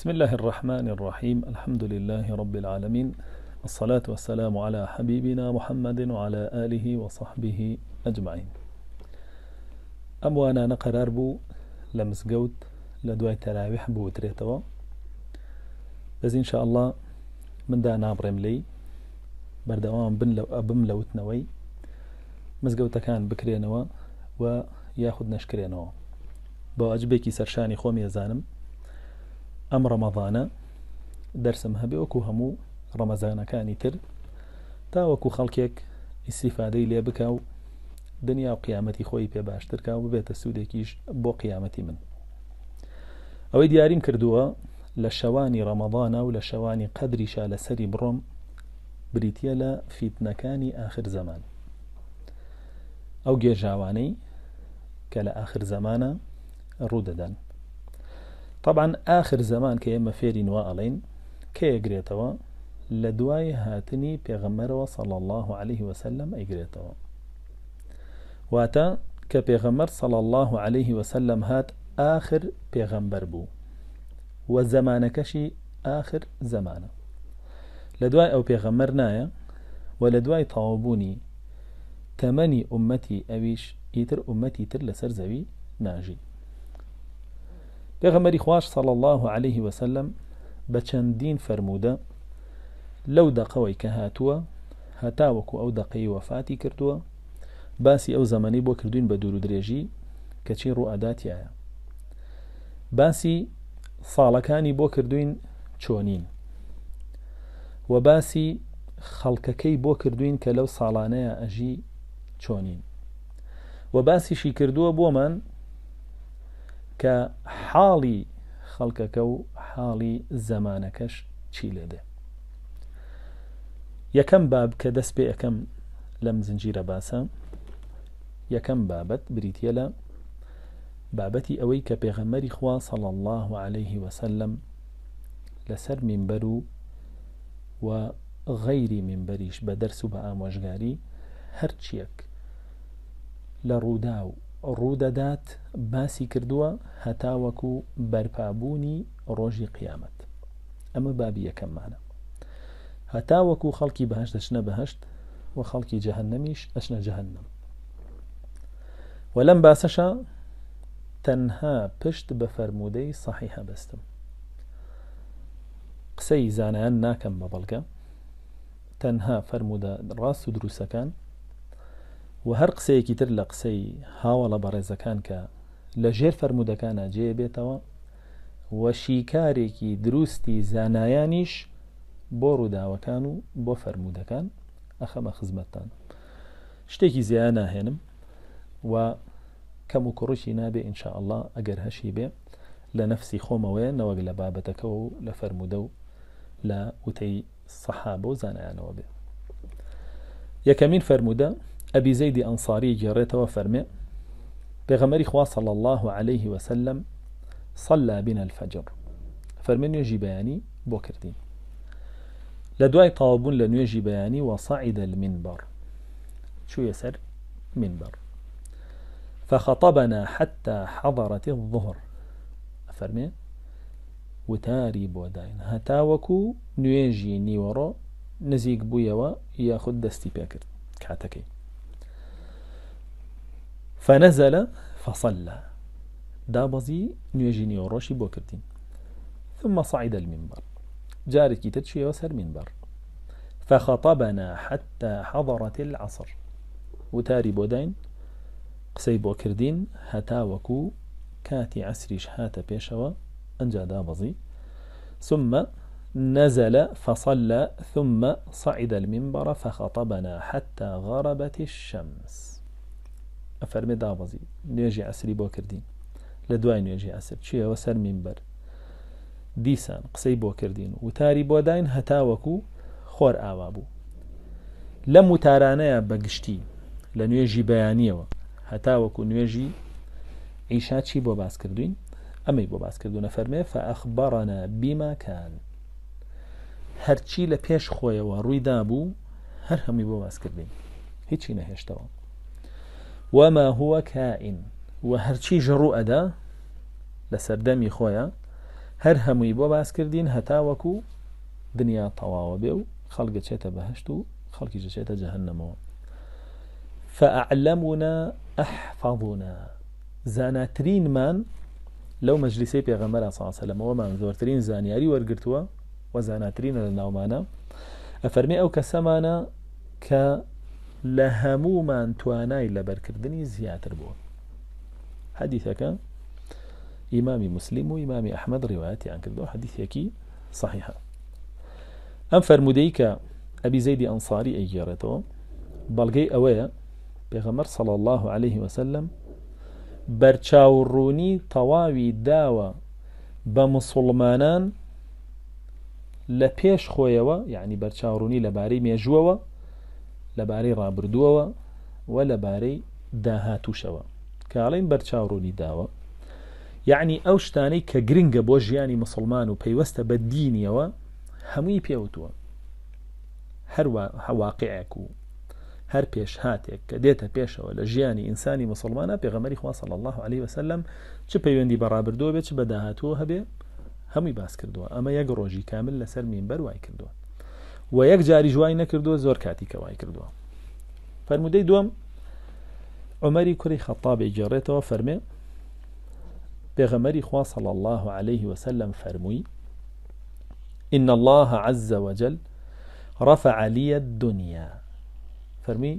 بسم الله الرحمن الرحيم الحمد لله رب العالمين والصلاة والسلام على حبيبنا محمد وعلى آله وصحبه أجمعين أموانا نقرار بو لمس قوت لدواء تراويح بو تريتوا بس إن شاء الله من دانا برملي لي بردوام بن لو أبم لو تنوي مزقوتا كان بكرينوا وياخد نشكرينوا بو أجبكي سرشاني خومي زانم ئەم ڕەمەضانە دەرسم هەبێ وەکو هەموو ڕەمەزانەکانی تر تا وەکو خەڵکێک ئیسیفادەی لێ بکە و دنیا و قیامەتی خۆی پێ باشترکە و ببێتە سوودێکیش بۆ قیامەتی من ئەوەی دیاریم کردووە لە شەوانی ڕەمەضانە و لە شەوانی قەدریشا لەسەری بڕۆم بریتە لە فیتنەکانی آخر زەمان ئەو گێژاوانەی کە لە آخر زەمانە ڕوودەدەن طبعا آخر زمان کە ئێمە فێری نووە ئەڵین کە ئەگرێتەوە لە دوای هاتنی پێغەمەرەوە سەڵ الله عليه وسلم ئەیگرێتەوە واتە کە پێغەمەر سەڵ الله عليه وسلم هات آخر پێغەمبەر بوو و زەمانەکەشی آخر زەمانە لە دوای ئەو پێغەمەر نایە و لە دوای تاوابوونی تەمەنی ئومەتی ئەویش ئیتر ئومەتی تر لەسەر زەوی ناژی پێغەمەری خوش سەڵ الله عليه وسلم بە چەندین فەرموودە لەو دەقەوەی کە هاتووە هەتاوەکو ئەو دەقەی وەفاتی کردووە باسی ئەو زەمەەی بۆ کردوین بە دوور و درێژی کەچی ڕوئداتایە باسی ساڵەکانی بۆ کردوین چۆنین و باسی خەڵکەکەی بۆ کردوین کە لەو ساڵانەیە ئەژی چۆنین و باسیشی کردووە بۆمان کە حاڵی خەڵکەکە و حاڵی زەمانەکەش چی لێ دێ یەکەم باب کە دەست پێ ئەەکەم لەم زنجیرە باسە یەکەم بابەت بریتە لە بابەتی ئەوەی کە پێغەمەری خوا سەڵ الله و عليه وسلم لەسەر میمبەر و و غەیری میمبەریش بە دەرس و بە ئامۆژگاری هەرچیەک لە ڕوودا و ڕوودەدات باسی کردووە هەتاوەکو بەرپابوونی ڕۆژی قیامەت ئەمە بابی یەکەممانە هەتاوەکو خەڵکی بەهشت دەچنە بەهشت و خەڵکی جەهنەمیش ئەچنە جەهنم و لەم باسەشە تەنها پشت بە فەرمودەی سەحی هەبەستم قسەی زانایان ناکەم بە بەڵگە تەنها فەرمودە ڕاست و دروستەکان و هەر قسەیەکی تر لە قسەی هاوڵە بەڕێزەکان کە لە ژێر فەرمودەکانە جێ بێتەوە وە شیکارێکی دروستی زانایانیش بۆ ڕووداوەکان و بۆ فەرمودەکان ئەخەمە خزمەتتان شتێکی زیان ناهێنم و کەم و کوڕشی نابێ ئینشاء الله ئەگەر هەشی بێ لە نفسی خۆمەوەیە نەوەک لە بابەتەکەەوە و لە فەرمودە و لە وتەی سەحاب و زانایانەوە بێ یەکەمین فەرمودە أبي زيد أنصاري جريت وفرمي بغمري خوا صلى الله عليه وسلم صلى بنا الفجر فرمين يجي بياني بۆ کردین لە دوای تاوابوون لە وصعد المنبر شو يسر منبر فخطبنا حتى حضرت الظهر فەرمێ وتاري بوداين هتاوكو نيجي نيورو نزيق بويا بوویەوە دستي بيكر كاتكي فنزل فصلى دابزي نيجيني ڕۆژی بوكرتين ثم صعد المنبر جارێکی تتشي سەر منبر فخطبنا حتى حضرت العصر وتاري بودين قسي بوكردين هتا وكو كاتي کاتی عسریش بيشوا أنجا دابزي ثم نزل فصلى ثم صعد المنبر فخطبنا حتى غربت الشمس ئەفەرمێ دابەزی نوێژی ئەسری بۆ کردین لە دوای نوێژی ئەسر چیەوە سەر مینبەر دیسان قسەی بۆ کردین وتاری بۆ داین هەتاوەکو خۆر ئاوا بوو لەم وتارانەیە بەگشتی لە نوێژی بەیانیەوە هەتاوەکو نوێژی ئیشا چی بۆ باس کردوین ئەمەی بۆ باس کردوونە فەرمێ فەخبارانە بیماکان هەرچی لە پێش خۆیەوە ڕوویدا بوو هەر هەمووی بۆ باس کردین هیچی نەهێشتەوە وما هو كائن وهرچی ژەڕوو ئەدا لە خويا خۆیان هەر هەمووی بۆ باس كردين هتا وكو دنيا بێ و خەڵک چێتە بەهشت و خەڵکی فأعلمنا أحفظنا زاناترين من لو مجلسي بيغمرا صلى الله عليه وسلم وما زورترين زانياري ورقرتوا وزاناترين ومانا أفرمي أو كسمانا ك لە هەمومان توانای لەبەرکردنی زیاتر بووە حەدیثەکە ئیمامی مسلیم و ئیمامی ئەحمد ڕیواەتیان کردەوە حەدیثێکی صحیحە ئەم فەرمودەی کە ئەبی زەیدی ئەنساری ئەیگێڕێتەوە بەڵگەی ئەوەیە پێغەمەر سەڵ الله عليه وسلم بەرچاوڕوونی تەواوی داوە بە مسلمانان لە پێش خۆیەوە یعنی بەرچاوڕوونی لەبارەی مێژوەوە لەبارەی ڕابردووەوە و لەبارەی داهاتوشەوە کاڵین بەرچاوڕوونی داوە یعنی ئەو شتانەی کە گرنگە بۆ ژیانی مسلمان و پەیوەستە بە دینیەوە هەمووی پێوتووە هەروە هەواقعێک و هەر پێش هاتێک کە دێتە پێشەوە لە ژیانی ئینسانی مسلمانە پێغەمەری خواصل الله عليه وسلم چ پەیوەندی بەڕابردووە بێت چ بەداهاتوە هەبێ هەمووی باس کردووە ئەمە یەک ڕۆژی کامل لەسەر مینبەر وای کردووە و یک جاری جوای نەکردووە زور کاتی کەوای فرموده دوم عمری کری خطاب خەتابی جێڕێتەوە فەرمێ پێغەمەری خوا صلى الله عليه وسلم فەرمووی إن الله عز وجل رفع لي الدنيا فەرمی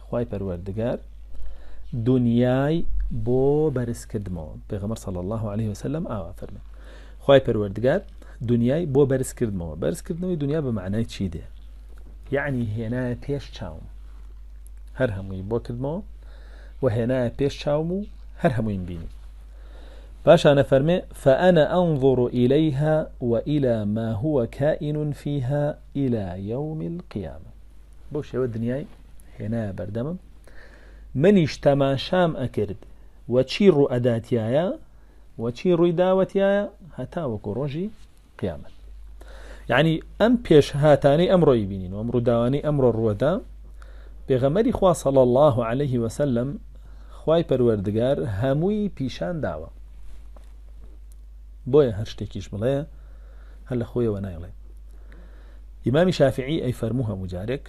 خوای پەروەردگار دنیای بو بەرزکردمەوە بغمر صلى الله عليه وسلم فرمي فەرمێ خوای پەروەردگار دنیای بۆ بەرزکردمەوە بەرزکردنەوەی دنیا بە معنای چی دێ یعنی هێنایە پێش چاوم هەر هەمووی بۆ کردمەوە و هێنایە پێش چاوم و هەر هەمووین بینی باشانە فەرمێ فأنا أنظر إليها وإلى ما هو كائن فيها إلى يوم القيامة بۆ شێوە دنیای هێنایە بەردەمم منیش تەماشام ئەکرد وەچی ڕوو ئەداتیایە وەچی ڕووی داوەتیایە هەتا وەکو ڕۆژی قیامەت یعنی ئەم پێش هاتانەی ئەمڕۆی بینین و ئەمڕوو داوانی ئەمڕۆ ڕوەدا پێغەمەری خوا سەڵ الله عليه وسلم خوای پەروەردگار هەمووی پیشان داوە بۆیە هەر شتێکیش بڵێ هەر لە خۆیەوە نایڵێ ئیمامی شافعی ئەی فەرموو هەموو جارێک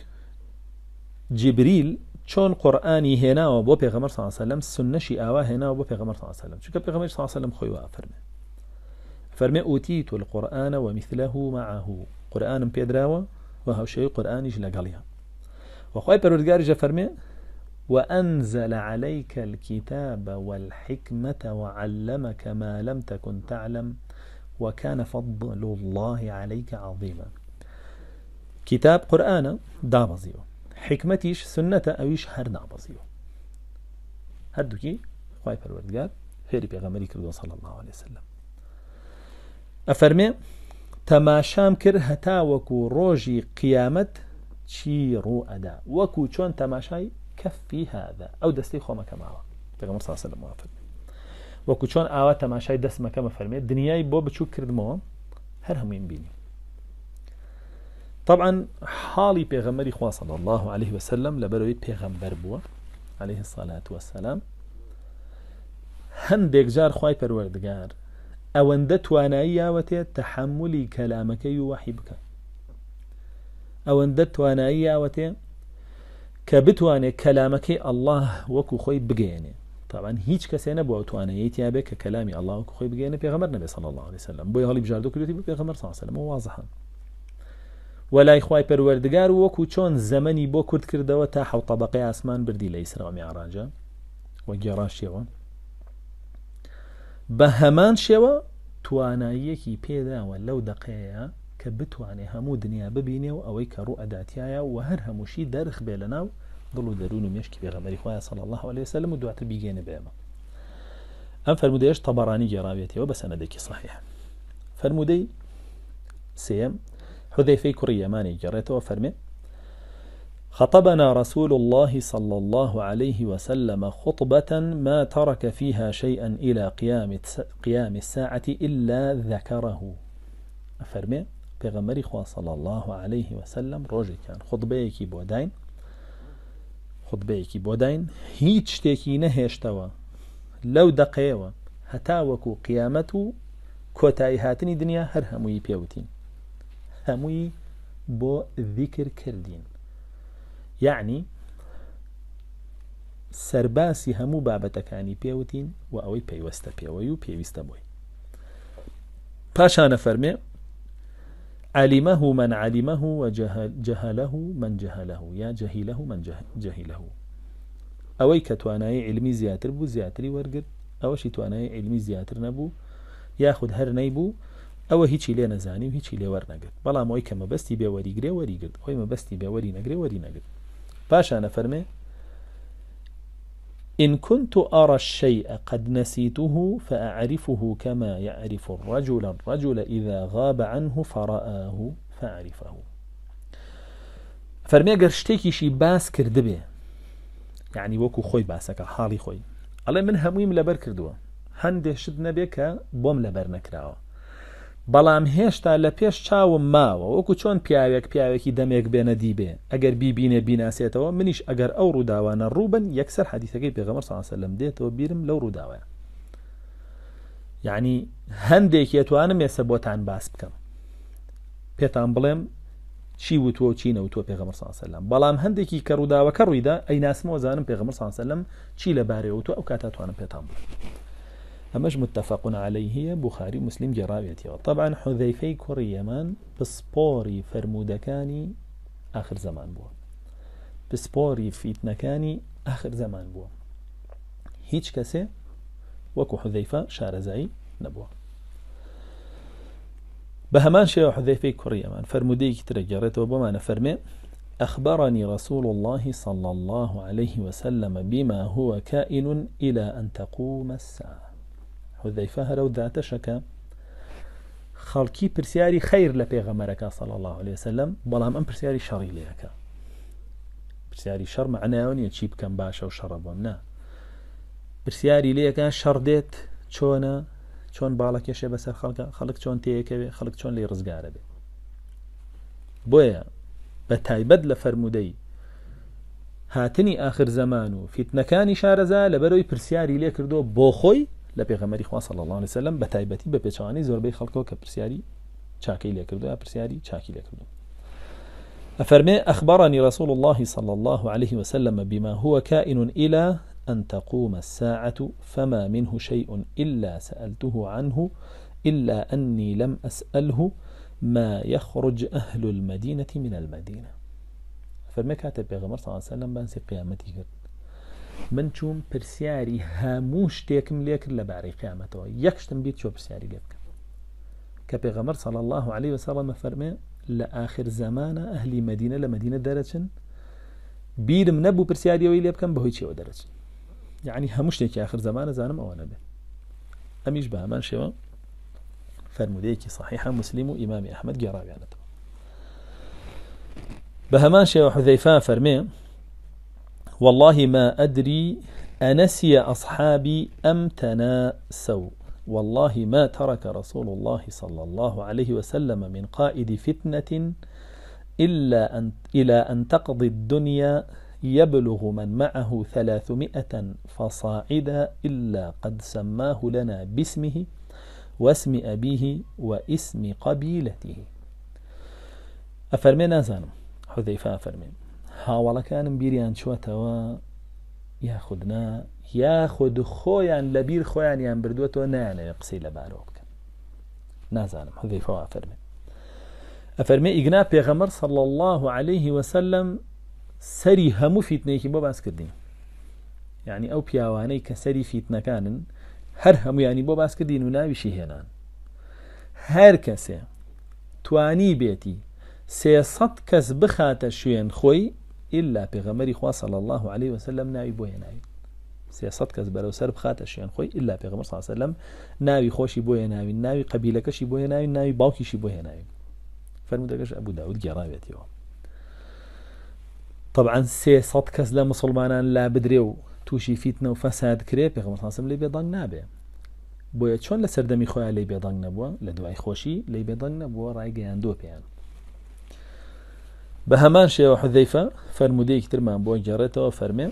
جیبریل چۆن قورآانی هێناوە بۆ پێغەمەر ساسەلم سنەشی ئاوا هێناوە بۆ پێغەمەر ساسەلم چکە پێغەمەر ساسەلم خۆی وافرمێ فرمي أوتيت القرآن ومثله معه قرآن بيدراوة وهو شيء قرآن يجل قليا وخوي بروردقار جا فرمي وأنزل عليك الكتاب والحكمة وعلمك ما لم تكن تعلم وكان فضل الله عليك عظيما كتاب قرآن دابزيو حكمتيش سنة أويش هر دابزيو دوكي خوي پروردگار خيري پیغمبری کردو صلى الله عليه وسلم ئەفەرمێ تەماشام کرد هەتا وەکو ڕۆژی قیامەت چی ڕوو ئەدا وەکو چۆن تەماشای کەفی هذا ئەو دەستی خۆمەکە ماوە پێغمە ساسە لە موافر وەکو چۆن ئاوا تەماشای دەستمەکە مەفەرمێت دنیای بۆ بچوو کردمەوە هەر هەمووین بینی طبعا حاڵی پێغەمەری خواصل الله عليه وسلم لە بەرەوەی پێغەمبەر بووە عليه الصلاة والسلام هەندێک جار خی پەروەردگار ئەوەندە توانایی یاوەتێت تەحملی کەلامەکەی و وەحی بکە ئەوەندە توانایی یاوەتێ کە بتوانێت کەلامەکەی ئەله وەکو خۆی بگەێنێ تاوان هیچ کەسێ نەبووە توانایی تیاابێت کە کەلامی ئەله وەکو خۆی بگەێنە پێغەمەر نەبێ سەڵ الله عليه وسلم بۆی هەڵی بژاردوکرێتی بە پێغەمەر ساسەلم وازحان وەلای خی پەروەردگار وەکو چۆن زەمەنی بۆ کورد کردەوە تا حوتەبقی ئاسمان بردی لە ئیسرامی ئاراجە وە گێڕاشیەوە بە هەمان شێوە تواناییەکی پێداوە لەو دقەیە کە بتوانێ هەموو دنیا ببینێ و ئەوەی کە ڕوو ئەداتایە و هەر هەمووشی دەرخ بێ لە ناو دڵ و دەرون و مشکی بێغەمەری خۆیان سەڵ الله عليه وسلم و دواتر بیگەێنە بێمە ئەم فرمودەیەش تەبارانی گێڕاوێتەوە بە سەنەدەکی صحیح فرمودەی سێم حدەیفەی کوڕی ئەمانی گەڕێتەوە فەرمێ خطبنا رسول الله صلى الله عليه وسلم خطبة ما ترك فيها شيئا إلى قيام قيام الساعة إلا ذكره أفرمي بغمري خوا صلى الله عليه وسلم روجي كان خطبيكي بودين خطبيكي بودين هيتش تيكي نهيش توا لو دقيوا هتاوكو قيامتو كوتاي هاتني دنيا دنیا هەر هەمووی پێوتین هەمووی بۆ یعنی سەرباسی هەموو بابەتەکانی پێوتین و ئەوەی پەیوەستە پێوەی و پێویستە بۆی پاشانە فەرمێ علیمەه من علیمەه و جەهلەه من جەهلەه یا جەهیلەه من جەهیلەه ئەوەی کە توانایی علمی زیاتر بوو زیاتری وەرگرت ئەوەشی توانای علمی زیاتر نەبوو یاخود هەر نەیبوو ئەوە هیچی لێ نەزانی و هیچی لێوەەرنەگرت بەڵام ئەوی کە مەبەستی بێوەریگرێ وەریگرت ئەوی مەبەستی بێوەری نەگرێ وەری نەگرت انا فرمي إن كنت أرى الشيء قد نسيته فأعرفه كما يعرف الرجل الرجل إذا غاب عنه فرآه فعرفه فەرمێ شتيكي شي باس كردبي يعني وكو خوي باسك حالي خوي الله من هميم لبر كردوه هنده شد نبيك بوم لبر نكراوه بەڵام هێشتا لە پێش چاوم ماوە وەکو چۆن پیاوێک پیاوێکی دەمێک بێنە دیبێ ئەگەر بیبینێ بیناسێتەوە منیش ئەگەر ئەو ڕووداوانە ڕوبن یەکسەر حەدیثەکەی پێغەمە ساسە لەم دێتەوە بیرم لەو ڕووداوە یعنی هەندێک یێتوانم ێسە بۆتان باس بکەم پێتان بڵێم چی وتوە چینە و تۆ پێغەمە ساسەلم بەڵام هەندێکی کە ڕووداوەکە ڕوویدا ئەی ناسمەوە زانم پێغەمە ساسەلم چی لەبارەوە تۆ ئەو کاتتوانم پێتان بڵێم أمش متفق عليه بخاري مسلم جرابيتي طبعا حذيفي كوري يمان بسبوري فرمودكاني آخر زمان بوا بسبوري فيتنكاني آخر زمان بوا هيتش كسي وكو حذيفة شارزعي نەبووە بهمان شيء حذيفي كريمان فرموديك ترجرت وبما نفرمي أخبرني رسول الله صلى الله عليه وسلم بما هو كائن إلى أن تقوم الساعة حودەیفە هەرە و داتەشەکە خەڵکی پرسیاری خیر لە پێغەمەرەکە سەڵ الله عليه وسلم بەڵام ئەم پرسیاری شەڕی لەکە پرسیاری شەڕ معناو نیە چی بکەم باشە و شەڕە بۆم نا پرسیاری لەکە شەڕ دێت چۆنە چۆن باڵە کێشێ بەسەر خەڵکە خەڵک چۆن تەیەکەوێ خەڵک چۆن لی ڕزگارە بێ بۆیە بە تایبەت لە فەرمودەی هاتنی آخر زەمان و فیتنەکانی شارەزا لەبەرەوەی پرسیاری لێ کردو بۆ خۆی لبيغمري پێغەمەری خوا صلى الله عليه وسلم بە تایبەتی زور بي زۆربەی كبرسياري شاكي لي كردو ابرسياري شاكي لي كردو أفرمي أخبرني رسول الله صلى الله عليه وسلم بما هو كائن إلى أن تقوم الساعة فما منه شيء إلا سألته عنه إلا أني لم أسأله ما يخرج أهل المدينة من المدينة فرمي كاتب يا صلى الله عليه وسلم بانسي قيامتي من چوم پرسیاری هەموو شتێکم لێکرد لەبارەی قیامەتەوە یەکشتم بیت چۆ پرسیاری لێ بکەم کە پێغەمەر سەڵ الله عليه وسلمە فەرمێ لە آخر زمانە ئەهلی مدینە لە مدینە دەرەچن بیرم نەبوو پرسیاریەوەی لێ بکەم بەهۆی چێوە دەرەچن یعنی هەموو شتێکی آخر زمانە زانم ئەوە نەبێ ئەمیش بە هەمان شێوە فەرمودەیەکی صحیحە مسلیم و ئیمامی ئەحمد گێڕاویانەتەوە بە هەمان شێوە حذەیفا فەرمێ والله ما أدري أنسي أصحابي أم تناسوا والله ما ترك رسول الله صلى الله عليه وسلم من قائد فتنة إلا أن إلى أن تقضي الدنيا يبلغ من معه ثلاثمائة فصاعدا إلا قد سماه لنا باسمه واسم أبيه واسم قبيلته أفرمي نازانم حذيفة أفرمي هاوڵەکانم بیریان چوەتەوە یاخودنا یاخود خۆیان لە بیر خۆیانیان بردووەەوە نیانەوێ قسەی لە بارۆ بکەن نازانم حەدەی فەوا فەرمێ ئەفەرمێ ئیگنا پێغەمەر سەڵ الله عليه وسلم سەری هەموو فیتنێکی بۆ باس کردین یعنی ئەو پیاوانەی کە سەری فیتنەکانن هەر هەمویانی بۆ باس کردین و ناویشی هێنان هەر کەسێ توانی بێتی سێسەد کەس بخاتە شوێن خۆی ئللا پێغەمەری خوا سەڵ الله عليه وسلم ناوی بۆیە ناوی سێسەد کەس بەرەو سەر بخاتە شوێن خۆی ئللا پێغمە ساسە لەم ناوی خۆشی بۆیە ناوی ناوی قبیلەکەشی بۆیە ناوی ناوی باوکیشی بۆیە ناوی فەرمودەکەش ئەبوو داود گێڕاوێتەوە طبعا سێسەد کەس لە مسلمانان لا بدرێ و تووشی فیتنە و فەساد کرێ پێغمەساسم لێ بێدانگ نابێ بۆیە چۆن لە سەردەمی خۆیان لی بێدانگ نەبووە لە دوای خۆشی لی بێدانگ نەبووە ڕایگەیان دۆ پێیان شيء هەمان شێوە فرمودي كتير ما بوين گەڕێتەوە فرمي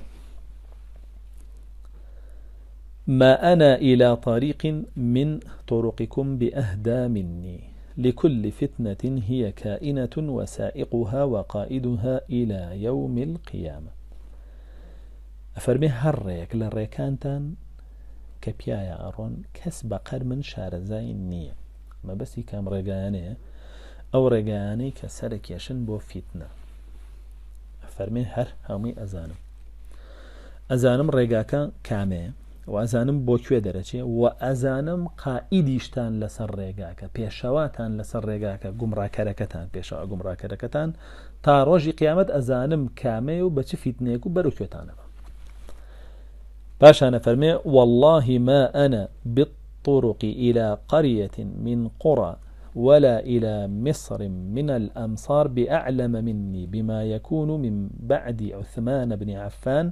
ما أنا إلى طريق من طرقكم بأهدى مني لكل فتنة هي كائنة وسائقها وقائدها إلى يوم القيامة أفرمي هريك لريكانتان كبيايا أرون كسب قرم شارزاي نية ما بس كام ريقانيه ئەو ڕێگایانەی کە سەرکێشن بۆ فیتنە فەرمێ هەر هەمووی ئەزانم ئەزانم ڕێگاکە کامەیە و ئەزانم بۆ کوێ دەرەچێ و ئەزانم قائیدیشتان لەسەر ڕێگاکە پێشەواتان لەسەر ڕێگاکە گومڕاکەرەکەتان پێشەوە گومڕاکەرەکەتان تا ڕۆژی قیامەت ئەزانم کامەیە و بەچی فیتنێک و بەرو کوێتانەوە باشانە فەرمێ واللهی ما ئەنە بطرقی إلى قرية من قرى ولا إلى مصر من الأمصار بأعلم مني بما يكون من بعد عثمان بن عفان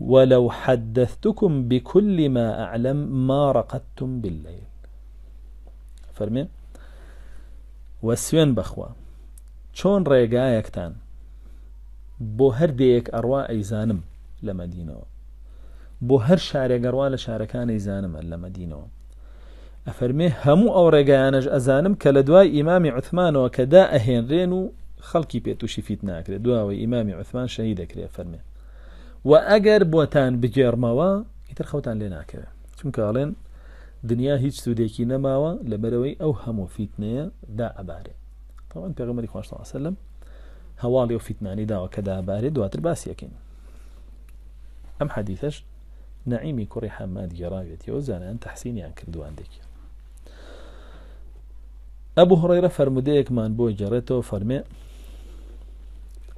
ولو حدثتكم بكل ما أعلم ما رقدتم بالليل فرمي وسوين بخوا چۆن ڕێگایەکتان بۆ هەردەیەک ئەڕوا ئەیزانم لە لمدينة بو هر شارع لە شارەکان ئەیزانمە لە ئەفەرمێ هەموو ئەو ڕێگایانەش ئەزانم کە لە دوای ئیمامی عوتمانەوە کەدا ئەهێنرێن و خەڵکی پێتوشی فیت ناکرێت دواوەی ئیمامی عوتمان شەهی دەکرێت فەرمێ و ئەگەر بۆتان بگێڕمەوە ئیتر خەوتان لێ ناکەوێت چونکەڵێن دنیا هیچ سوودێکی نەماوە لەبەرەوەی ئەو هەموو فیتنەیە دا ئەبارێ تاوان پێغمەری خوۆشتەوەسلم هەواڵی و فیتنانی داوە کە دابارێ دواتر باسیەکەین ئەم حەدیثەش نعیمی کوڕی حەمماد گێڕاوێتەوە زانان تەحسینیان کردوان دێکی أبو هريرة هڕێرە فەرمودەیەکمان بو جريتو فرمي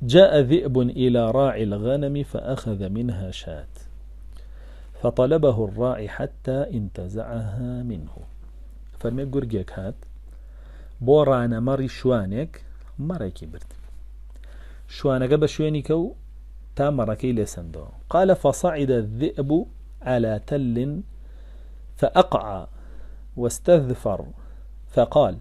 جاء ذئب إلى راعي الغنم فأخذ منها شاة فطلبه الراعي حتى انتزعها منه فرمي گورگێک هات بورانا ڕانەمەڕی شوانك مەڕێکی برد شوانك بە شوێنی کە و تا مەڕەکەی لێسەندەوە قالە فەساعدە على تل فأقع واستذفر فقال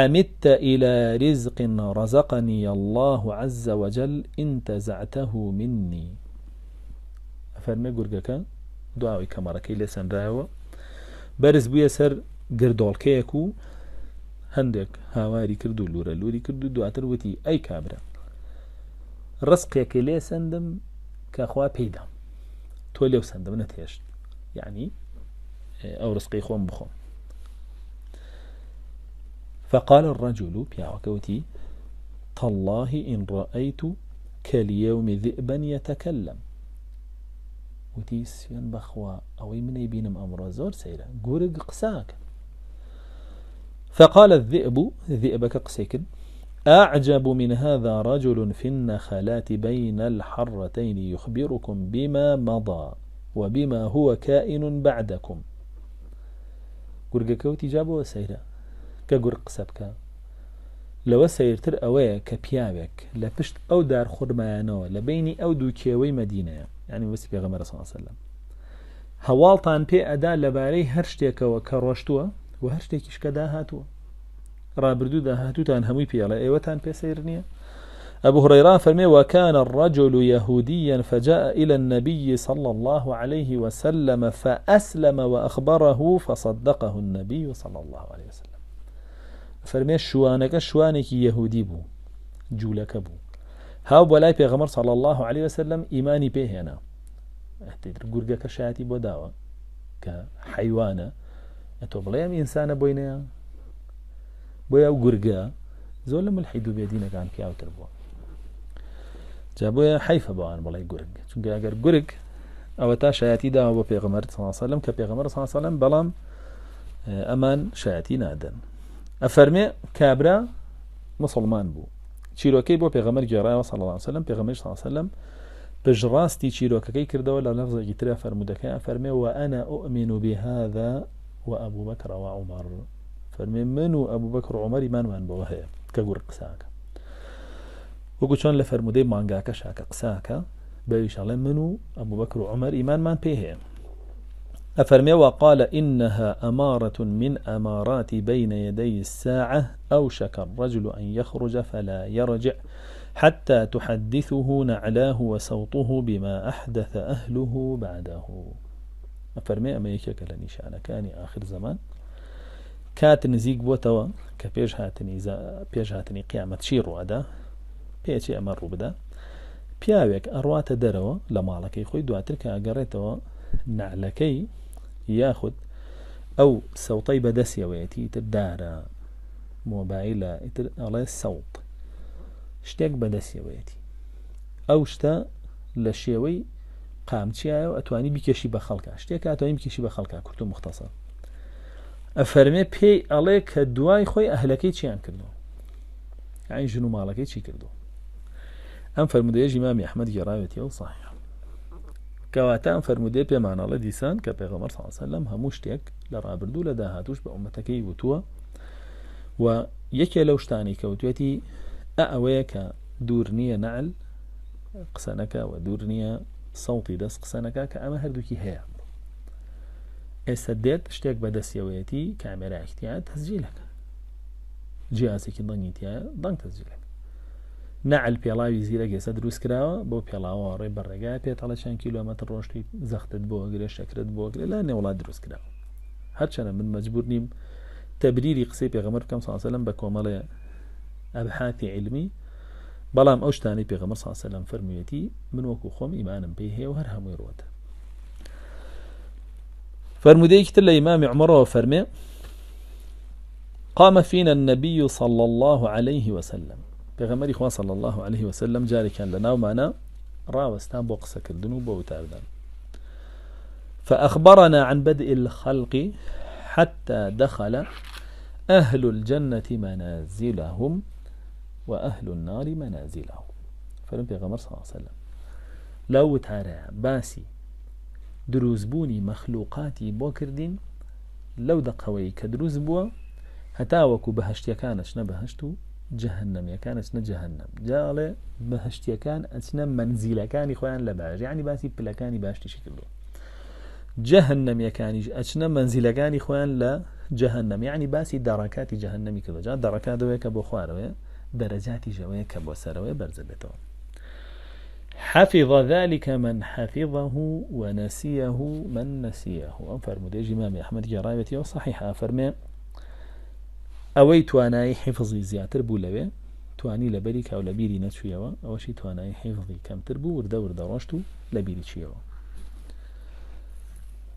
عمدت إلى رزق رزقني الله عز وجل انتزعته مني أفرمي گورگەکە دعاوي کەمەڕەکەی لێ سەندایەوە بەرز بووە سەر گردۆڵکەیەک كيكو هندك هاواری كردو لورا لوري كردو دعا تروتي أي وتی ئەی کابرا ڕستقێکی لێ سندم کەخوا بيدا توليو لێو سندم يعني یعنی آه، أو رزقي خۆم بخۆم فقال الرجل بيعكوتي تالله إن رأيت كاليوم ذئبا يتكلم وتي سفيان بخوا أو من يبينم أمر زور سيرا قرق قساك فقال الذئب ذئبك قسيك أعجب من هذا رجل في النخلات بين الحرتين يخبركم بما مضى وبما هو كائن بعدكم قرق كوتي جابوا سيرا کە گوڕ قسە بکە لەوە سیرتر ئەوەیە کە پیاوێک لە پشت ئەو دار خورمایانەوە لە بینی ئەو دوو کێوەی مدینەیە ینی وسی پێغەمە ڕسەسەلم هەواڵتان پێ ئەدا لەبارەی هەر شتێکەوە کە ڕۆشتووە و هەر شتێکیش کە داهاتووە ڕابردوو داهاتوتان هەمووی پێڵە ئێوەتان پێسەیر نییە أبو هريرة فرمي وكان الرجل يهوديا فجاء إلى النبي صلى الله عليه وسلم فأسلم وأخبره فصدقه النبي صلى الله عليه وسلم فەرمێ شوانەکە شوانێکی یەهودی بوو جوولەکە بوو هاو بۆ لای پێغەمەر ساڵ الله عليه وسلم ئیمانی پێهێنا گورگەکە شایەتی بۆ داوە کە حیوانە تۆ بڵێم ئینسانە بۆینەیە بۆیە و گورگە زۆر لە ملحید و بێدینەکان پیاوتر بووە جا بۆیە حیفە بەوان بڵێ گورگ چونکە ئەگەر گورگ ئەوە تا شایەتی داوە بۆ پێغەمەر ساسەلم کە پێغەمەر ساسەلم بەڵام ئەمان شایەتی نادەن أفرمي كابرا مسلمان بو تشيروكي بو بيغمر جرا صلى الله عليه وسلم بيغمر صلى الله عليه وسلم بجراس تي تشيروكي كردو لا لفظ جترا فرمودك أفرمي وأنا أؤمن بهذا وأبو بكر وعمر فرمي منو أبو بكر وعمر من من بو هي كغور قساك وكو شون لفرمودي شاكا قساكا بيش منو أبو بكر وعمر إيمان من بيهيم أفرمي وقال إنها أمارة من أمارات بين يدي الساعة أوشك الرجل أن يخرج فلا يرجع حتى تحدثه نعلاه وصوته بما أحدث أهله بعده أفرمي أما يكيك نشانة كان آخر زمان كات نزيق بوتوا كبيج هاتني إذا بيج هاتني قيامة شيرو أدا بيجي أمر بدا پیاوێک أروات دروا لما لكي خۆی دواتر کە نعلكي یاخود ئەو سەوتەی بەدەستیەوەیەتی تر دارە مۆبایلە ئیتر ئەڵێ سەوت شتێک بەدەستیەوەیەتی ئەو شتە لە شێوەی قامچیایە و ئەتوانی بکێشی بە خەڵکە شتێک ئەتوانی بکێشی بە خەڵکە کورت و مختصە ئەفەرمێ پێی ئەڵێ کە دوای خۆی ئەهلەکەی چیان کردو ئاین ژن و ماڵەکەی چی کردو ئەم فەرمودەیەژی مامی ئەحمەد گێڕاوێتی ئەو ساحە کەواتان فەرمودێ پێمانەڵە دیسان کە پێغەمەر ساسە لەم هەموو شتێک لە ڕابردوو لە داهاتوش بە عومەتەکەی وتووە و یەکێ لەو شتانی کەوتێتی ئە ئەوەیە کە دوور نییە نعل قسەنەکە و دوور نییە سەڵتی دەست قسەنەکە کە ئەمە هەردووکی هەیە ئێستا دێت شتێک بە دەستیەوەیەتی کامێرا احتیات تەزجیلەکە جیاسێکی دەنگیتیە دەنگ تەزجیلەکە نعل دروس پێڵاوی زیرەگەسە دروستکراوە آره پێڵاوە ڕێ بەڕێگای پێتەڵە چەند کیلومەتر ڕۆشتی زەختت شکرت گرێ شەکرت بۆگرێ لە نێوڵات دروستکراوە هەرچەنە من مجبور نیم تبریری قصه تەبریری قسەی پێغەمەر بکەم ساسەلم بە کۆمەڵێ ئەبحاتی علمی اوشتانی پیغمبر صلی اللہ پێغەمە وسلم فرمویتی من وکو وەکو خۆم ئیمانم پێی هەیە و هەر ده ڕۆتە فرموديكتر لإمام عمر فرمه قام فینا النبی صلی اللہ عليه وسلم پێغەمەری خوا صلی الله عليه وسلم جارێکیان لە ناومانە ڕاوەستان بۆ قسەکردن و بۆ وتاردان فأخبرنا عن بدء الخلق حتى دخل أهل الجنة منازلهم وأهل النار منازلهم فلم پیغمبر صلى الله عليه وسلم لو ترى باسي دروزبوني مەخلوقاتی بوكردين لو دقوي دەقەوەی هتاوكو بهشت يكانش نبهشتو جهنم يا كان بهشت يا كان اسنا منزل كان منزیلەکانی لباج يعني باسي بلا باسی پلەکانی باشتیشی جهنم يا كان اسنا منزل كان لە لا جهنم يعني باسي دركات جهنم كذا کە دركات ويك ابو خوار درجات بۆ سەرەوەی سروي بێتەوە حفظ ذلك من حفظه ونسيه من نسيه أنفر مديج إمام أحمد جرايبتي وصحيحة أفرمي ئەوەی توانایی حیفزی زیاتر بوو لەوێ توانی لە بەری کاو لە بیری نەچویەوە ئەوەشی توانایی حیفزی کەمتر بوو وردە وردە ڕۆشت و لە بیری چیەوە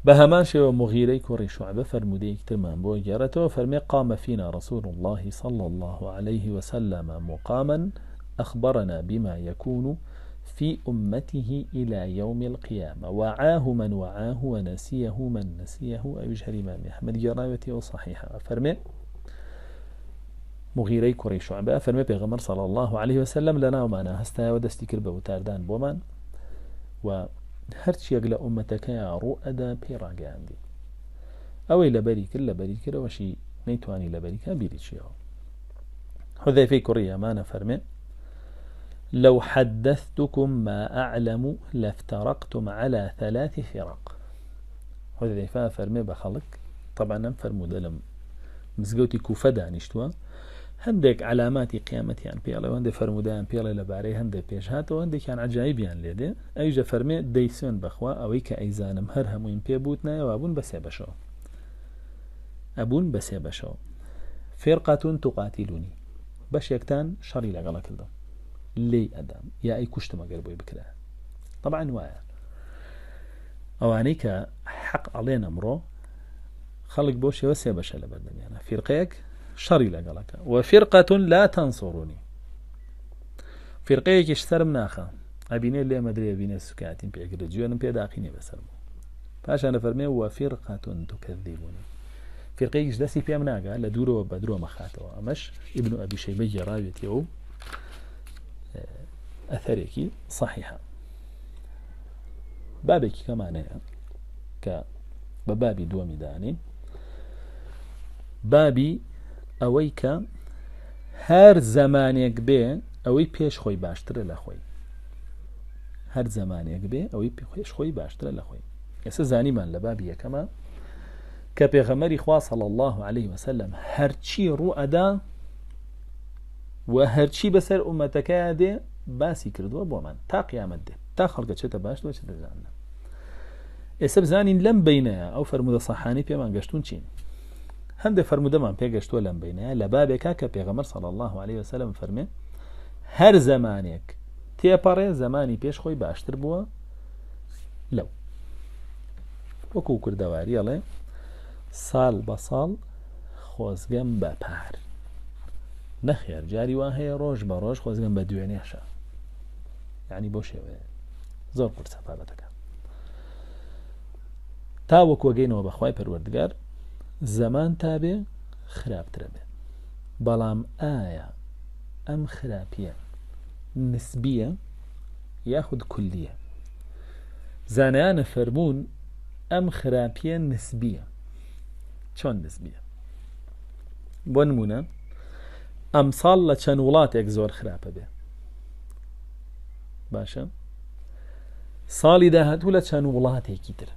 بە هەمان شێوە مغیرەی کوڕی شعبە ترمان بۆ گێڕێتەوە فەرمێ قام فينا رسول الله صلى الله عليه وسلم مقاما أخبرنا بما يكون في أمته إلى يوم القيامة وعاه من وعاه ونسيه من نسيه أو جهر إمام أحمد جراوتي وصحيحة فرمي مغیرەی کوڕیشوان بە فرمي پێغەمەر سەڵ الله عليه وسلم لە ناومانە هەستایەوە دەستی کرد بە وتاردان بۆمان و هەرچیەک لە عومەتەکەی ڕوو ئەدا پێڕاگەاندی ئەوەی لەبەری کرد لە بەری کردەوەشی نەیتوانی لە بەریکە بیریچیەوە حذەفەی کوڕی ئەمانە فەرمێ لو حدثتكم ما أعلم لافترقتم على ثلاث فرق حذيفة فرمي بخلق طبعا فرمو دلم مزقوتي كوفة دانشتوا هەندێک علاماتی قیامەتیان پێڵەوەندە فرەرمودایان پێڵێ لەبارەی هەندێک پێش هاتەوە هەندێکیان عجایبیان لێدێ ئەویژە فەرمێ دەیسێن بخوا ئەوەی کە ئەیزانم هەر هەمووین پێبوت نایەوەبوون بەسێ بەشەوە ئەبوون بەسێ بەشەوە فێرقاتون توقاتیلونی بەشێکتان شەڕی لەگەڵە کردم لێی ئەدام یا ئەی کوشتمەگەر بۆی بکرا طبعاان وایە ئەوانەی کە حەق ئەڵێن ئەمڕۆ خەڵک بۆ شێوە سێ بەشە لە بەردەمیانە فیرقەیەک شري لقلك وفرقة لا تنصرني فرقيك كيش مناخا أبيني اللي مدري أبيني السكاتين بيعك رجوان بيدا أخيني بسرمو فاش أنا فرمي وفرقة تكذبني فرقيك اش دسي بيا مناقا لدورو وبدرو مخاتو أمش ابن أبي شيبي راوية يو أثريكي صحيحة بابك كمان ك بابي دو ميداني بابي ئەوەی کە هەر زەمانێک بێ ئەوەی پێش خۆی باشترە لە خۆی هەر زەمانێک بێ ئەوەی پێش خۆی باشترە لە خۆی ئێستا زانیمان لە بابی یەکەمە کە پێغەمەری خواسەڵ الله عليه وسلم هەرچی ڕوو ئەدا و هەرچی بەسەر ئومەتەکە دێ باسی کردووە بۆمان تا قیامەت دێ تا خەڵکە چێتە باش چ دەزانە ئێستا بزانین لەم بینەیە ئەو فەرمودە سەحانی پێمان گەشتون چین هەندێک فرەرمودەمان پێگەشتووە لەم بینەیە لە بابێکا کە پێغەمەر سەڵ الله عليه وسلم فەرمێ هەر زمانێک تێپەڕێ زمانی پێش خۆی باشتر بووە لەو وەکو کردەواری ئەڵێ ساڵ بە ساڵ خۆزگەم بە پار نەخێر جاری وا هەیە ڕۆژ بە ڕۆژ خۆزگەم بە دوێنێشە یعنی بۆ شێوەیە زۆر قورسەپارەتەکە تا وەکوەگەینەوە بەخوای پەروەردگار زەمان تابێ خراپترە بێ بەڵام ئایا ئەم خراپیە نسبیە یاخود کولیە زانایانە فەرمونون ئەم خراپیە نسبیە چۆن نسبیە بۆ نمونە ئەمساڵ لە چەند وڵاتێک زۆر خراپە بێ باشە ساڵی داهاتوو لە چەند وڵاتێکی تر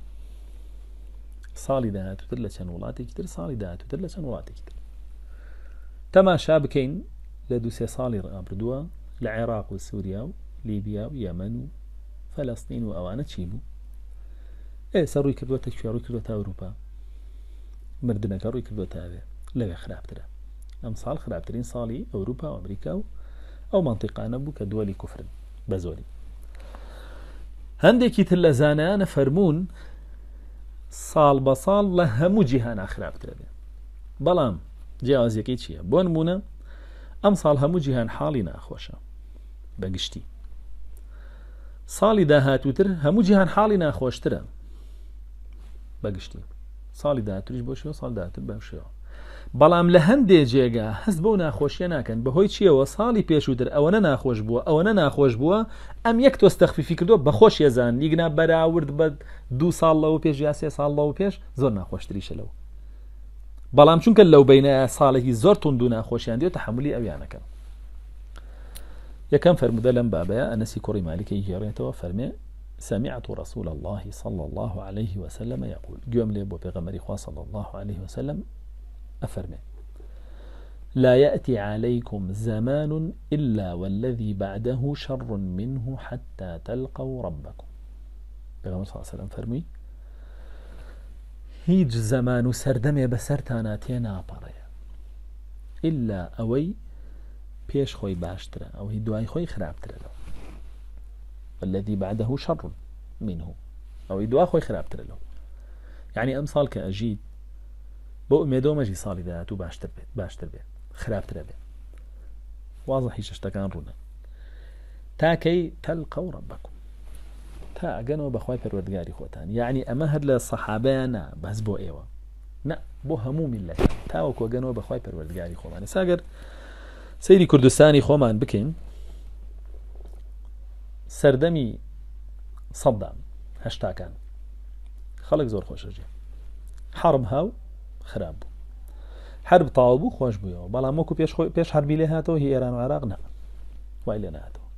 ساڵی داهاتووتر لە چەند وڵاتێکی تر ساڵی داهاتووتر لە چەند وڵاتێکی تر تەماشا بکەین لە دووسێ ساڵی ڕابردووە لە عێراق و سووریا و لیبیا و یەمەن و فەلەستین و ئەوانە چی بوو ئێستا ڕووی کردوەتە کوێڕووی کردوە تا ئەوروپا مردنەکە ڕووی کردوە تاوێ لەوێ خراپترە ئەم ساڵ خراپترین ساڵی ئەوروپا و ئەمریکا و ئەو منتیقانە بوو کە دووەلی کوفرن بە زۆری هەندێکی تر لە زانایانە فەرمونون ساڵ بە ساڵ لە هەموو جیهان خراپترێ بەڵام جیاوازیەکەی چییە بۆ نمونە ئەم ساڵ هەموو جیهان حاڵی ناخۆشە بەگشتی ساڵی داهاتووتر هەموو جیهان حاڵی ناخۆشترە بەگشتی ساڵی داهاتریش بۆ شێوە ساڵ داهاتر بەم شێوە بەڵام لە هەندێ جێگا هەست بۆ ناخۆشیە ناکەن بەهۆی چیەوە ساڵی پێشووتر ئەوەنە ناخۆش بووە ئەوەنە ناخۆش بووە ئەم یەک تۆستەخفیفی کردووە بەخۆش ێزان لیگنا بەراورد بە دو ساڵ لەەوە پێش یا سێ ساڵ لەەوە پێش زۆر ناخۆشتریشە لەو بەڵام چونکە لەو بینە ساڵێکی زۆر تونند و ناخۆشیان دیێت تحملی ئەویانەکەن یەکەم فرمودە لەم بابەیە ئەنسی کوڕی مالیکەی گێڕێتەوە فەرمێ سمعت رسول الله صلى الله عليه وسلم يقول قوم لي بو پیغمبري صلى الله عليه وسلم أفرمي لا يأتي عليكم زمان إلا والذي بعده شر منه حتى تلقوا ربكم پیغمبر صلى الله عليه وسلم فرمي هيج زمان و بسرتانا تينا سەرتاناتێ إلا أوي بيش خوي باشترا أو ئەو هی خوي خرابترا له والذي بعده شر منه أو دوا خۆی خراپترە لەو له يعني أمصال کە بۆ ئومێدۆمەژی ساڵی داات و باشتر بێت باشتر بێت خراپترە بێت وازە هیچ شتەکان ڕوونە تاکەی تەل قەڕە بکم تا ئەگەنەوە بەخوای پەروەردگاری خۆتان یعنی ئەمە هەر لە سەحابیان نا بەس بۆ ئێوە نه بۆ هەموو میلەکە تاوە کۆگەنەوە بەخوای پەروەردگاری خۆمانە ساگەر سەیری کوردستانی خۆمان بکەین سەردەمی سەددام هەشتاکان خەڵک زۆر خۆشەژێ حرم هاو خراپ بوو هەر بتاو بوو خۆش بوویەوە بەڵام وەکو پێش خۆی پێش هەربی لێ هاتەوە هی ئێران و عراق نە وای لێ نهاتەوە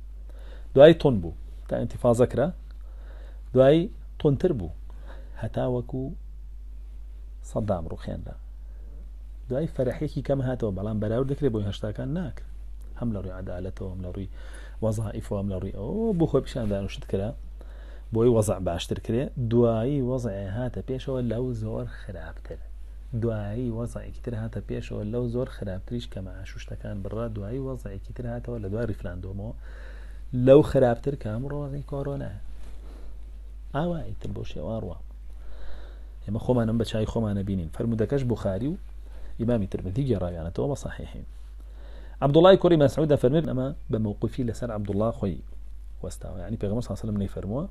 دوای تون بوو تا ئەتیفازەکرا دوای تونتر بوو هەتا وەکو سەدام ڕوخێندا دوای فەرحێکی کەم هاتەوە بەڵام بەراور دەکرێت بۆی هەشتاکان ناکرد هەم لە ڕووی عدالەتەوە لە ڕووی وەزائیفۆم لە ڕووی ئەو بۆ خۆی پیشاندانوشت کرا بۆی وەزع باشتر کرێ دوایی وەزعێ هاتە پێشەوە لەو زۆر خراپتر دوایی وەزایکی تر هاتە پێشەوە لەو زۆر خراپتریش کەمە ئاشوشتەکان بڕا دوایی وەزایکی تر هاتەوە لە دوای ریفراندۆمەوە لەو خراپتر کام ڕۆغی کۆرۆنا ئاوایی تر بۆ شێواڕوە ئێمە خۆمانم بە چای خۆمانە بینین فرەرمودەکەش بخاری و ئیمامی ترمەدی گێڕاویانەتەوە بە صحیحین عبدوڵای کوری مەسعودا فەرمێن ئەمە بە مووقفی لەسەر عبدوڵا خۆی وەستاوە ینی پێغمە ساسلم نەی فەرمووە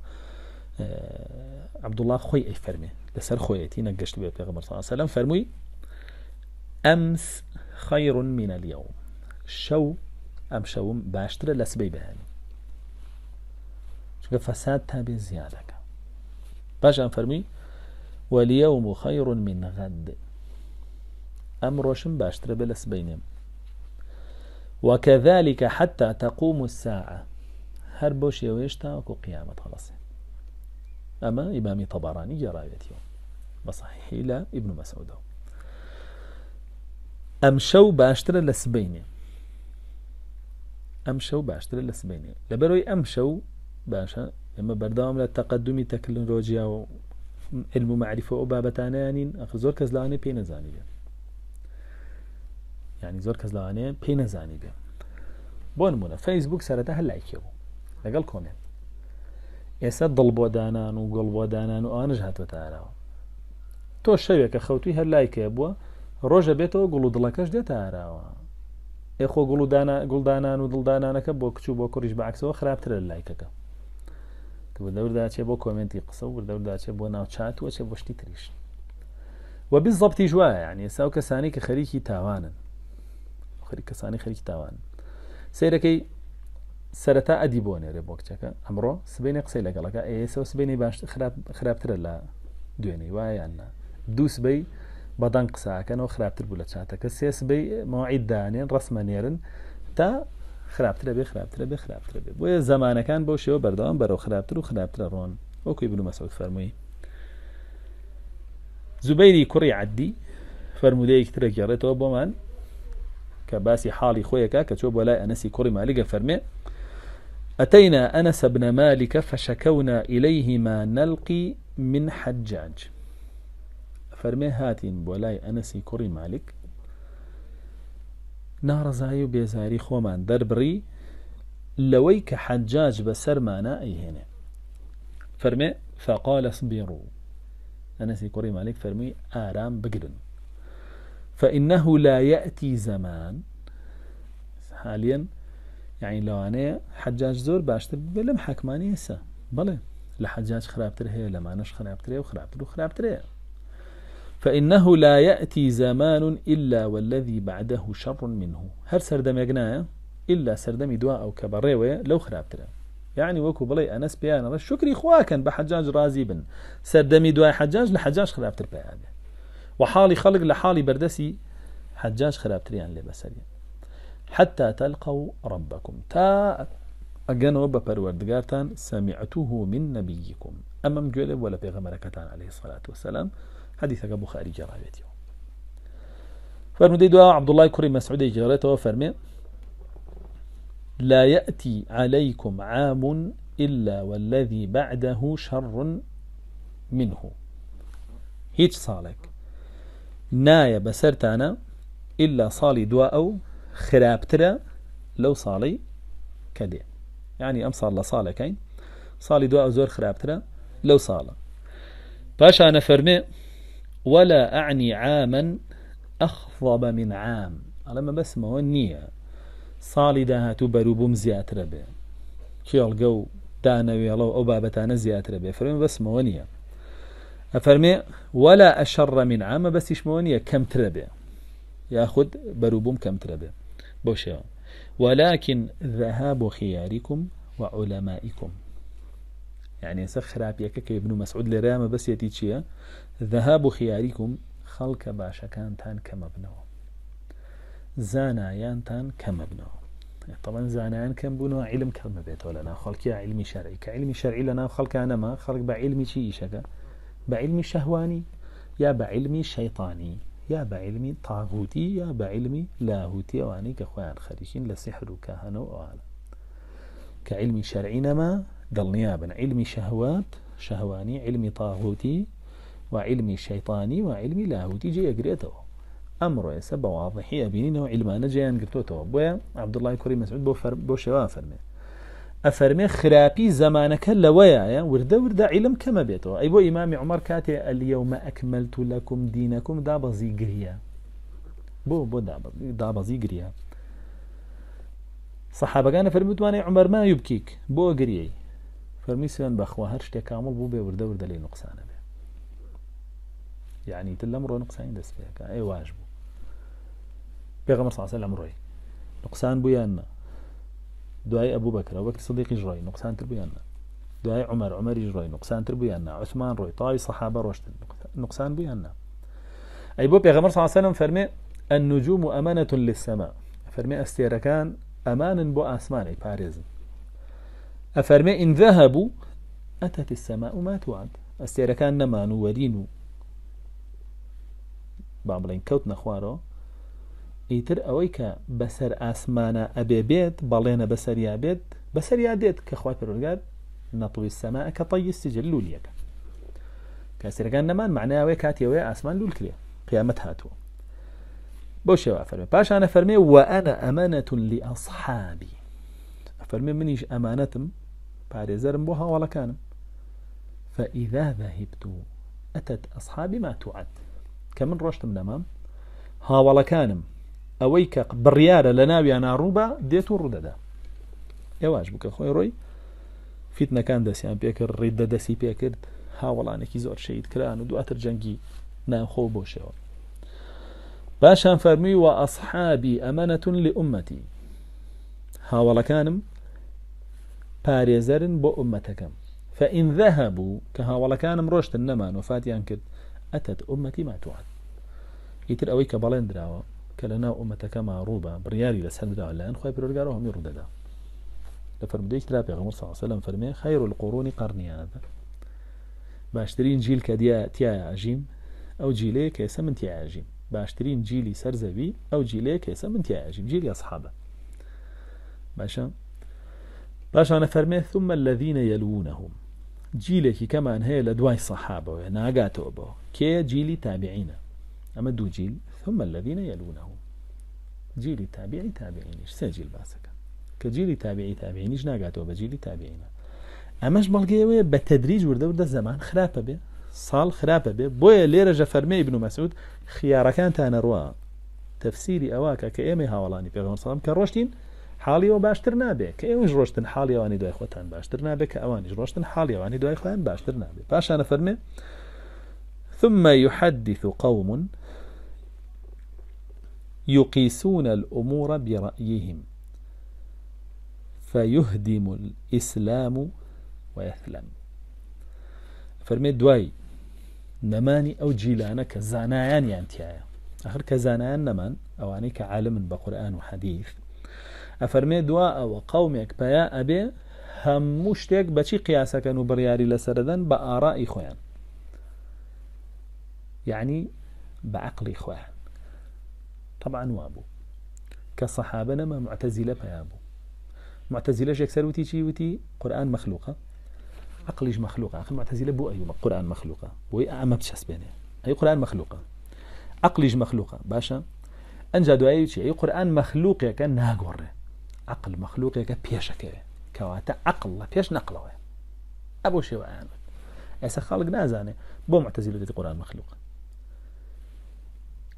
آه، عبد الله خوي فرمي لسر خويتي نقشت في بها صلى الله عليه وسلم فرمي أمس خير من اليوم شو أم شو باشترى لسبي بهاني شو فساد تابع زيادة باش أم فرمي واليوم خير من غد أم روشم باشترى بلسبيني وكذلك حتى تقوم الساعة هربوش يويشتا وكو قيامة خلاصين أما إمام طبراني جرايته بصحيح لا ابن مسعود أمشوا باشترى لسبيني أمشوا باشترى لسبيني لبروي أمشوا باشا إما بردام للتقدم تكنولوجيا و علم معرفة أو بابتانا يعني أخي زور كزلاني بين زانية يعني زور كزلاني بين زانية بون مونا فيسبوك سارتها لايك يو لقال كومنت ئێستا دڵ بۆ دانان و گوڵ بۆ دانان و ئانش هاتوە تاراوە تۆ شەوێکە خەوتوی هەر لایکە بووە ڕۆژە بێتەوە گوڵ و دڵەکەش دێتە ئاراوە ئێخۆ گوڵدانان و دڵدانانەکە بۆ کچوو بۆ کوریش بەعکسەوە خراپترە لە لایکەکە دەورداچێ بۆ کۆمنتی قسە و دەورداچێ بۆ ناو چاتوە چێ بۆ شتی تریش وە بز زەبتی ژواە یعنی ئێستا و کەسانی کە خەریکی تاوانن خەری کەسانی خەریکی تاوان سیرەکەی سەرەتا ئەدی بۆ نێرێ بۆ کچەکە ئەمڕۆ سبینە قسەی لەگەڵەکە ئێسەوە سبینەی باش خراپترە لە دوێنێ وایەنە دووسبەی بەدەنگ قساکەنەوە خراپتر بوو لە چاتەکە سێسبەی ماعیددانێن ڕسممە نێرن تا خراپترە بێ خراپترە بێ خراپترە بێ بۆیە زمانەکان بۆ شێوە بەردەوام بەرەو خراپتر و خراپترە ڕۆن وەکوی بن مەسەوت فەرمووی زوبەیری کوڕی عدی فەرمودەیەکی ترە گێڕێتەوە بۆمان کە باسی حاڵی خۆیەکە کە چۆ بۆ لای ئەنەسی کوڕی مالیگە فەرمێ أتينا أنس بن مالك فشكونا إليه ما نلقي من حجاج فرمي هاتين بولاي أنسي كوري مالك نارزایی زايو بيزاري خومان دربري لويك حجاج حەجاج بە فرمي فقال صبيرو أنس كوري مالك فرمي آرام بقدن فإنه لا يأتي زمان حاليا لو أنا حجاج زور باشتر بێ لەم حکمانی هێسا لحجاج لە حەجاج لما نش لەمانەش خراپترێ و فإنه لا يأتي زمان إلا والذي بعده شر منه هر سردم يقنا إلا سردم دواء أو كبريوة لو خرابتره يعني وكو بلي أنس بيانا شكري خواكا بحجاج رازي بن سردم دواء حجاج لحجاج خرابتر بيانا وحالي خلق لحالي بردسي حجاج خرابتريان لبسرين حتى تلقوا ربكم تا ئەگەنەوە بە پەروەردگارتان سەمیعتوه من نبيكم أما گوێ ولا بۆ لە پێغەمەرەکەتان عليه سلات وسلام حدیثەکە بخاری جێڕاوێتەوە فرمودي دعاء عبد الله كري مسعود جرته فرمي لا يأتي عليكم عام إلا والذي بعده شر منه هيج صالك نايا بسرتانا إلا صالي دواء خرابترا لو صالي كدي يعني ام صالة صالة كاين صالي دواء زور ئەو لو صالة لەو انا فرمي ولا اعني عاما اخضب من عام على ما بس بەسمەوە نییە ساڵی داهاتوو بەروبووم زیاترە بێ کێڵگە و دانەوێڵە و ئەو بابەتانە زیاترە بێ فرمي بس نییە أفرمي ولا أشر من عام بس يشمونية كم تربي ياخد بروبوم كم تربي بوشا ولكن ذهاب خياركم وعلمائكم يعني سخراب يكك ابن مسعود لرامة بس يتيجيا ذهاب خياركم خلق باشا كان تان كما ابنه زانایان تان کەمە طبعا زانایان كم بنو علم كما بيت ولا خەڵکییا علمی شەرعی شرعي علمی شەرعی لە ناو خەڵکانەما خەڵک بە بعلمي چی ئیشەکە بعلمي علمی شەهوانی یا بە يا بعلمي طاغوتي يا بعلمي لاهوتي عیلمی كخوان ئەوانەی لسحر خۆیان وعلى كعلم شرعين ما دل نيابا علم شهوات شهواني علم طاغوتي وعلم شيطاني وعلم لاهوتي جي أقريتو أمر يسبب واضحي أبيني و علمان لاهوتی جێ ئەگرێتەوە ئەمڕۆ ئێستا بەواضحی ئەبینینەوە بو, جیان گرتوتەوە أفرمي خرابي زمانك اللوايا ورد ورد علم كما بيتو أي بو إمام عمر كاتي اليوم أكملت لكم دينكم دابا زيقريا بو بو دابا زيقريا صحابة كان فرمت واني عمر ما يبكيك بو قريي فرمي سيان بخوا هرشتي كامل بو بي ورد ورد لي نقصان بي يعني تلم رو نقصان دس بيك أي واجبو بيغمر صلى الله عليه وسلم روي نقصان بو يانا دعاء أبو بكر أبو بكر صديقي جراي نقصان تربيانا دعاء عمر عمر جراي نقصان تربيانا عثمان روي طاي صحابة رشد نقصان بيانا أي بو بيغمر صلى الله عليه وسلم فرمي النجوم أمانة للسماء فرمي أستيركان امانا بو اسمان اي باريز أفرمي إن ذهبوا أتت السماء ما توعد أستيركان نمانو ورينو بعملين كوت نخوارو ئیتر ئەوەی کە بەسەر ئاسمانە ئەبێ بێت بەڵێنە بەسەریا بێت بەسەریا دێت کەخوای پرۆگات نەپوی سەما کە تەیستی جللولیەکە کەسرەکان نەمان معناوەیە کاتیەوەی ئاسمان لول کرێ قیامەت هاتووە بۆ شێوە فەرمێ پاشانە فەرمێ وەئەنە ئەمانەتون لی ئەسحابی فەرمێ منیش ئەمانەتم پارێزەرم بۆ هاوڵەکانم فەئیدا ذهبت و ئەتت ئەسحابی ما توعد کە من ڕۆشتم لەمام هاوڵەکانم اويك بريارة لناوي انا روبا ديتو رددا ايواش بك خوي روي فيتنا كان داسي يعني بيكر ردة داسي بيكر ها والله انا كيزور شهيد كران ودو اتر جنجي نان خو بوشيو باشا فرمي واصحابي امانة لامتي ها والله كانم باريزرن بو امتكم فان ذهبوا كها والله كانم روشت النمان وفاتي انكر اتت امتي ما توعد يتر اويك بالندراوه كلنا أمتك معروبة بريالي لسهل دعا لأن خواهي بروجار وهم يردد لفرم ديك ترى صلى الله عليه وسلم فرمي خير القرون قرني هذا باشترين جيل كديا تيا عجيم أو جيلي كيسم تيا عجيم باشترين جيلي سرزبي أو جيلي كيسم تيا عجيم جيلي أصحابه باشا باشا أنا فرمي ثم الذين يلونهم جيلي كما أن هي لدواي صحابه ناقاتو بو كي جيلي تابعين أما دو جيل ثم الذين يلونه جیلی تابیعی تابعینیش سێ جیل باسەکە کە جیلی تابعی تابعینیش ناگاتەوە بە جیلی تابعینە ئەمەش بەڵگەیەوەیە بە تەدریج وردەوردە زەمان خراپە بێ ساڵ خراپە بێ بۆیە لێرە ژە فەرمەی بن و مەسعود خیارەکانتانە ڕوە تەفسیری ئەواکە کە ئێمە هاوڵانی پێغم ساڵم کە ڕۆشتین حاڵیەوە باشتر نابێت کە ئێوەش ڕۆشتن حاڵیوانی دوای خۆتان باشتر نابێت کە ئەوانیش ڕۆشتن حاڵیوانی دوای خۆیان باشتر نابێت پاشانە فەرمێ ثم يحدث قوم يقيسون الأمور برأيهم فيهدم الإسلام ويثلم فرمي دواي نماني أو جيلانا زانايان يانتيايا آخر كزانايان نمان أو عنيك كعالم بقرآن وحديث أفرمي دواء وقومك بياء بيا أبي هم مشتك بشي قياسك نبرياري لسردن بآراء بە يعني بعقل یعنی طبعا وابو کە سەحابە معتزلة معتەزیلە پیا بوو معتەزیلە تي وتی قرآن وتی قورآن مەخلوقە عقلیش مەخلوقە بو معتەزیلە قرآن ئەیومە قورآن مەخلوقە بۆی ئەمە بچەسبێنێ ئەی قورآن مەخلوقە عقلیش باشا باشە ئەجا دوایی أي قرآن مخلوقة كان ناقور عقل مخلوقة پێشەکەوێ كواتا عقل لە پێش نەقلەوە ئە بۆ شێوەیان ئێستا خالق نازاني بو معتزلة القرآن مخلوقة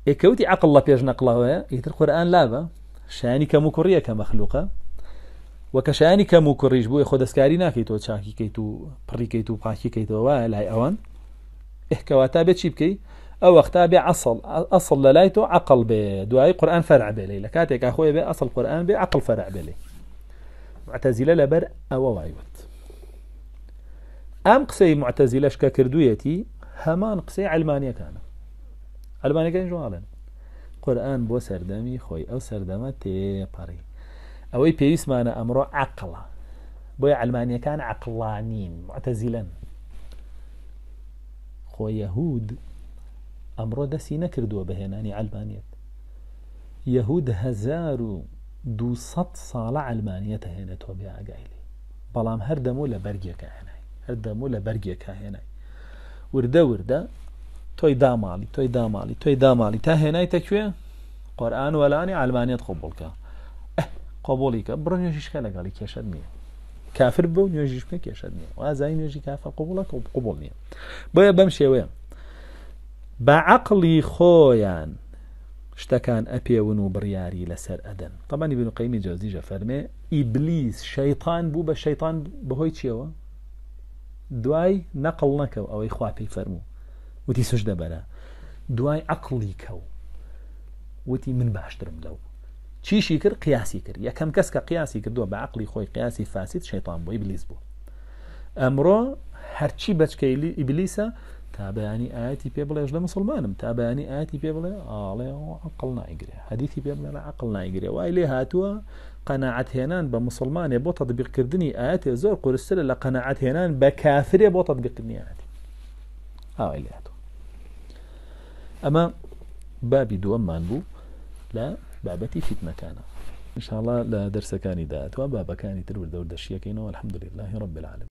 إكوتي إيه، عقل الله بيجنا قلاه إيه القرآن لابا شاني كمكرية كمخلوقة وكشاني كمكرية بو يخد إيه، أسكارينا كيتو تشاكي كيتو بري كيتو باكي كيتو واه لاي أوان إيه كواتا بتشيبكي أو وقتا بعصل أصل لا لايتو عقل بي دواي قرآن فرع بلي لكاتك أخوي بي أصل قرآن بعقل فرع بلي معتزلة لبر أو وايوت أم قصي معتزلة شكا كردويتي همان قصي علمانية كانت ئەلبانەکانی ژواڵێن قورآن بۆ سەردەمی خۆی ئەو سەردەمە تێپەڕی ئەوەی پێویستمانە ئەمڕۆ عقلە بۆیە ئەلمانیەکان عقلانین معتەزیلەن خۆیەهود ئەمڕۆ دەستی نەکردووە بەهێنانی ئەلبانیت یەهود هزار و دو ساڵە ئەلمانیەتە هێنێتەوە بێ ئاگایلی بەڵام هەردەمو لە بەرگێکە هێنای هەردەمو لە بەرگێکە هێنای وردە وردە تۆی داماڵی تۆی داماڵی تۆی داماڵی تا هێنایتە کوێ قۆرآان وەلانی ئالمانیت خۆبڵکە قۆبڵیکە بڕنیێژیشکە لەگەڵی کێشت نییە کافر بە و نوێژیشکە کێشت نییە وازای نوێژی کافە قوبڵەکە قوبڵ نییە بۆیە بەم شێوەیە بە عقلی خۆیان شتەکان ئەپێون و بڕیاری لەسەر ئەدەن تەمانی بن و قەیمی جۆزیژە فەرمێ ئیبلیس شەیتان بوو بە شەیتان بەهۆی چیەوە دوای نەقڵ نەکەو ئەوەی خواپی فەرموو وتی سش دەبەرە دوای عقللی کەو وتی من باشترم لەو چیشی کرد قیاسی کرد یەکەم کەس کە قیاسی کردووە بە عقللی خۆی قیاسی فاسیت شەیتان بۆ ئیبلیس بوو ئەمڕۆ هەرچی بەچکەیلی ئیبلیسە تا بەیانی ئاەتی پێ بڵێش لە مسلمانم تا بەیانی ئاەتی پێ بڵێ ئاڵێ عقل نایگرێ حەدیثی پێ بڵێ عقل نایگرێ وای لێ هاتووە قەنەعەتهێنان بە مسلمانێ بۆ تەبیقکردنی ئاەتێ زۆر قورسرە لە قەنەعەتهێنان بە کافرێ بۆ تەبیقکردنی ئاەتی ئاوای لێ هاتووە دوام مانبو لا بابتي فتنه كان ان شاء الله لا درس كان دات دەرسەکانی كان تلو دور دشيكين والحمد لله رب العالمين